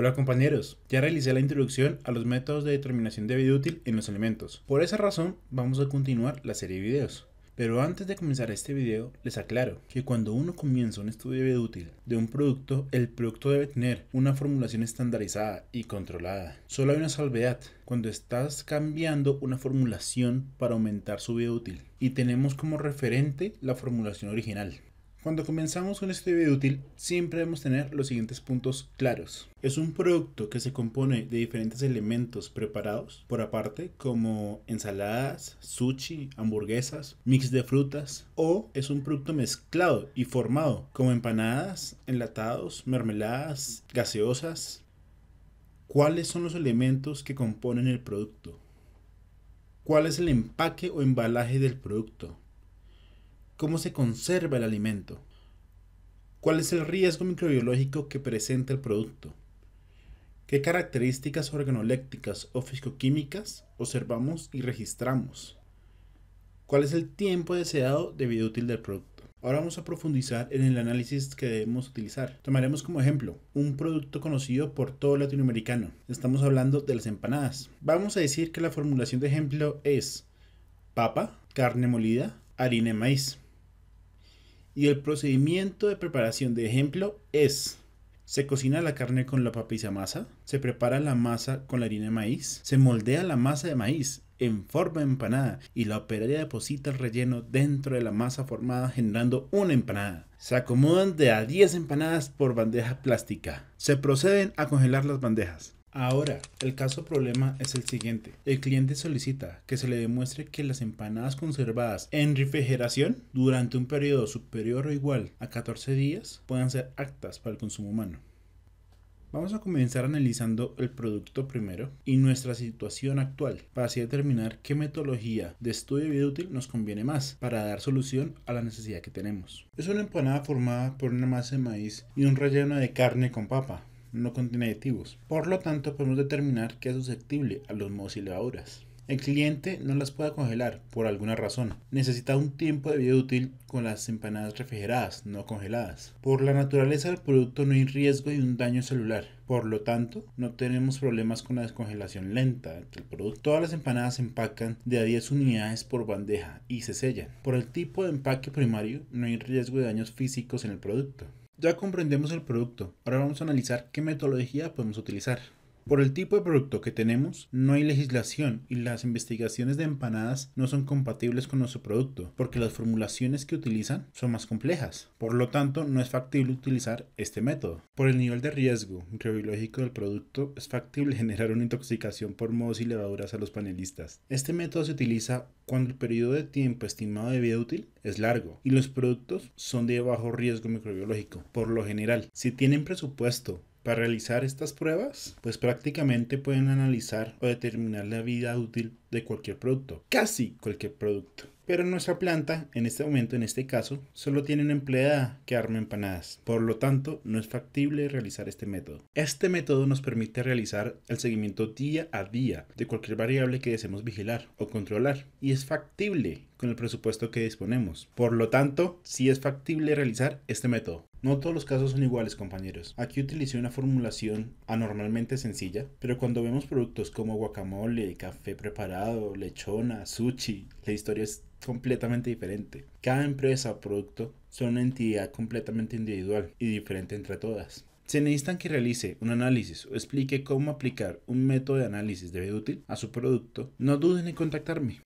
Hola compañeros, ya realicé la introducción a los métodos de determinación de vida útil en los alimentos. Por esa razón vamos a continuar la serie de videos. Pero antes de comenzar este video, les aclaro que cuando uno comienza un estudio de vida útil de un producto, el producto debe tener una formulación estandarizada y controlada. Solo hay una salvedad cuando estás cambiando una formulación para aumentar su vida útil y tenemos como referente la formulación original. Cuando comenzamos con este video útil, siempre debemos tener los siguientes puntos claros. Es un producto que se compone de diferentes elementos preparados por aparte, como ensaladas, sushi, hamburguesas, mix de frutas, o es un producto mezclado y formado, como empanadas, enlatados, mermeladas, gaseosas. ¿Cuáles son los elementos que componen el producto? ¿Cuál es el empaque o embalaje del producto? cómo se conserva el alimento. ¿Cuál es el riesgo microbiológico que presenta el producto? ¿Qué características organolépticas o fisicoquímicas observamos y registramos? ¿Cuál es el tiempo deseado de vida útil del producto? Ahora vamos a profundizar en el análisis que debemos utilizar. Tomaremos como ejemplo un producto conocido por todo latinoamericano. Estamos hablando de las empanadas. Vamos a decir que la formulación de ejemplo es papa, carne molida, harina de maíz y el procedimiento de preparación de ejemplo es se cocina la carne con la papilla masa, se prepara la masa con la harina de maíz, se moldea la masa de maíz en forma empanada y la operaria deposita el relleno dentro de la masa formada generando una empanada. Se acomodan de a 10 empanadas por bandeja plástica. Se proceden a congelar las bandejas. Ahora, el caso problema es el siguiente. El cliente solicita que se le demuestre que las empanadas conservadas en refrigeración durante un periodo superior o igual a 14 días puedan ser actas para el consumo humano. Vamos a comenzar analizando el producto primero y nuestra situación actual para así determinar qué metodología de estudio de vida útil nos conviene más para dar solución a la necesidad que tenemos. Es una empanada formada por una masa de maíz y un relleno de carne con papa no contiene aditivos. Por lo tanto, podemos determinar que es susceptible a los mohos y levaduras. El cliente no las puede congelar por alguna razón. Necesita un tiempo de vida útil con las empanadas refrigeradas, no congeladas. Por la naturaleza del producto no hay riesgo de un daño celular. Por lo tanto, no tenemos problemas con la descongelación lenta del producto. Todas las empanadas se empacan de a 10 unidades por bandeja y se sellan. Por el tipo de empaque primario, no hay riesgo de daños físicos en el producto. Ya comprendemos el producto, ahora vamos a analizar qué metodología podemos utilizar. Por el tipo de producto que tenemos, no hay legislación y las investigaciones de empanadas no son compatibles con nuestro producto, porque las formulaciones que utilizan son más complejas. Por lo tanto, no es factible utilizar este método. Por el nivel de riesgo microbiológico del producto, es factible generar una intoxicación por modos y levaduras a los panelistas. Este método se utiliza cuando el periodo de tiempo estimado de vida útil es largo y los productos son de bajo riesgo microbiológico, por lo general. Si tienen presupuesto para realizar estas pruebas, pues prácticamente pueden analizar o determinar la vida útil de cualquier producto, casi cualquier producto. Pero en nuestra planta, en este momento, en este caso, solo tienen empleada que arma empanadas. Por lo tanto, no es factible realizar este método. Este método nos permite realizar el seguimiento día a día de cualquier variable que deseemos vigilar o controlar. Y es factible con el presupuesto que disponemos. Por lo tanto, sí es factible realizar este método. No todos los casos son iguales, compañeros. Aquí utilicé una formulación anormalmente sencilla, pero cuando vemos productos como guacamole, café preparado, lechona, sushi, la historia es completamente diferente. Cada empresa o producto son una entidad completamente individual y diferente entre todas. Si necesitan que realice un análisis o explique cómo aplicar un método de análisis de B útil a su producto. No duden en contactarme.